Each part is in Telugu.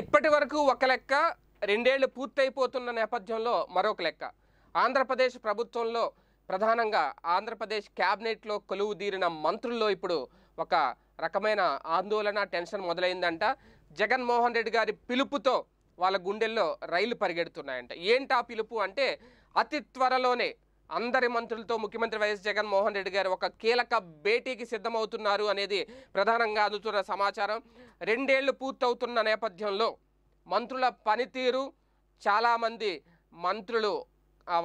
ఇప్పటి వరకు ఒక లెక్క రెండేళ్లు పూర్తయిపోతున్న నేపథ్యంలో మరొక లెక్క ఆంధ్రప్రదేశ్ ప్రభుత్వంలో ప్రధానంగా ఆంధ్రప్రదేశ్ క్యాబినెట్లో కొలువు తీరిన మంత్రుల్లో ఇప్పుడు ఒక రకమైన ఆందోళన టెన్షన్ మొదలైందంట జగన్మోహన్ రెడ్డి గారి పిలుపుతో వాళ్ళ గుండెల్లో రైలు పరిగెడుతున్నాయంట ఏంటా పిలుపు అంటే అతి త్వరలోనే అందరి మంత్రులతో ముఖ్యమంత్రి వైఎస్ జగన్మోహన్ రెడ్డి గారు ఒక కీలక భేటీకి సిద్ధమవుతున్నారు అనేది ప్రధానంగా అందుతున్న సమాచారం రెండేళ్లు పూర్తవుతున్న నేపథ్యంలో మంత్రుల పనితీరు చాలామంది మంత్రులు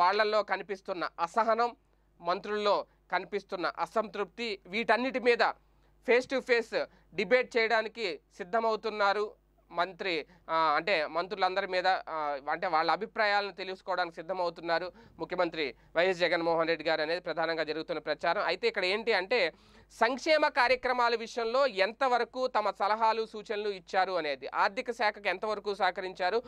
వాళ్లల్లో కనిపిస్తున్న అసహనం మంత్రుల్లో కనిపిస్తున్న అసంతృప్తి వీటన్నిటి మీద ఫేస్ టు ఫేస్ డిబేట్ చేయడానికి సిద్ధమవుతున్నారు మంత్రి అంటే మంత్రులందరి మీద అంటే వాళ్ళ అభిప్రాయాలను తెలుసుకోవడానికి సిద్ధమవుతున్నారు ముఖ్యమంత్రి వైఎస్ జగన్మోహన్ రెడ్డి గారు అనేది ప్రధానంగా జరుగుతున్న ప్రచారం అయితే ఇక్కడ ఏంటి అంటే సంక్షేమ కార్యక్రమాల విషయంలో ఎంతవరకు తమ సలహాలు సూచనలు ఇచ్చారు అనేది ఆర్థిక శాఖకు ఎంతవరకు సహకరించారు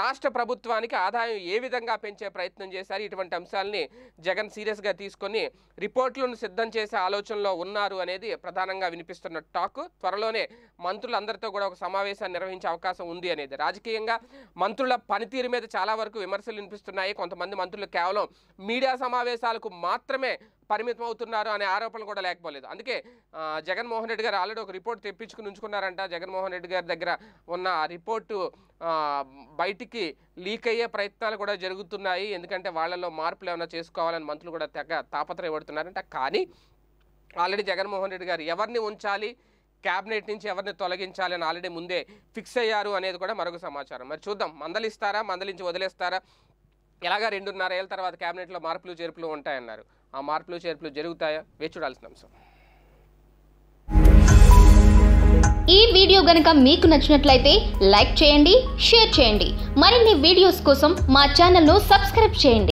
రాష్ట్ర ప్రభుత్వానికి ఆదాయం ఏ విధంగా పెంచే ప్రయత్నం చేశారు ఇటువంటి అంశాలని జగన్ సీరియస్గా తీసుకొని రిపోర్ట్లను సిద్ధం చేసే ఆలోచనలో ఉన్నారు అనేది ప్రధానంగా వినిపిస్తున్న టాక్ త్వరలోనే మంత్రులందరితో కూడా ఒక సమావేశాన్ని నిర్వహించే అవకాశం ఉంది అనేది రాజకీయంగా మంత్రుల పనితీరు మీద చాలా వరకు విమర్శలు వినిపిస్తున్నాయి కొంతమంది మంత్రులు కేవలం మీడియా సమావేశాలకు మాత్రమే పరిమితం అవుతున్నారు అనే ఆరోపణలు కూడా లేకపోలేదు అందుకే జగన్మోహన్ రెడ్డి గారు ఆల్రెడీ ఒక రిపోర్ట్ తెప్పించుకుని ఉంచుకున్నారంట జగన్మోహన్ రెడ్డి గారి దగ్గర ఉన్న ఆ రిపోర్టు బయటికి లీక్ అయ్యే ప్రయత్నాలు కూడా జరుగుతున్నాయి ఎందుకంటే వాళ్ళలో మార్పులు ఏమైనా చేసుకోవాలని మంత్రులు కూడా తెగ తాపత్రయపడుతున్నారంట కానీ ఆల్రెడీ జగన్మోహన్ రెడ్డి గారు ఎవరిని ఉంచాలి క్యాబినెట్ నుంచి ఎవరిని తొలగించాలని ఆల్రెడీ ముందే ఫిక్స్ అయ్యారు అనేది కూడా మరొక సమాచారం మరి చూద్దాం మందలిస్తారా మందలించి వదిలేస్తారా ఎలాగ రెండున్నర ఏళ్ళ తర్వాత క్యాబినెట్లో మార్పులు చేర్పులు ఉంటాయన్నారు ఆ మార్పులు చేర్పులు జరుగుతాయా వేచి చూడాల్సిన అంశం ఈ వీడియో గనక మీకు నచ్చినట్లయితే లైక్ చేయండి షేర్ చేయండి మరిన్ని వీడియోస్ కోసం మా ఛానల్ను సబ్స్క్రైబ్ చేయండి